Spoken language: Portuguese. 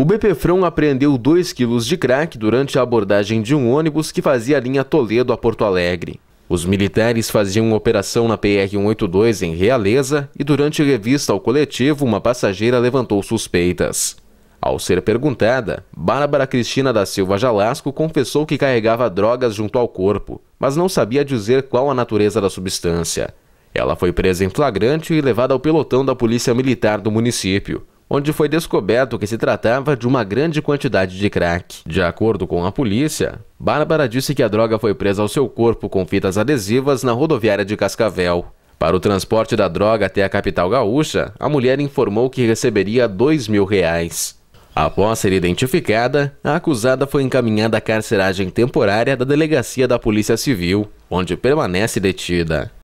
O BPFROM apreendeu 2 quilos de crack durante a abordagem de um ônibus que fazia a linha Toledo a Porto Alegre. Os militares faziam uma operação na PR-182 em Realeza e durante revista ao coletivo uma passageira levantou suspeitas. Ao ser perguntada, Bárbara Cristina da Silva Jalasco confessou que carregava drogas junto ao corpo, mas não sabia dizer qual a natureza da substância. Ela foi presa em flagrante e levada ao pelotão da Polícia Militar do município onde foi descoberto que se tratava de uma grande quantidade de crack. De acordo com a polícia, Bárbara disse que a droga foi presa ao seu corpo com fitas adesivas na rodoviária de Cascavel. Para o transporte da droga até a capital gaúcha, a mulher informou que receberia dois mil reais. Após ser identificada, a acusada foi encaminhada à carceragem temporária da delegacia da Polícia Civil, onde permanece detida.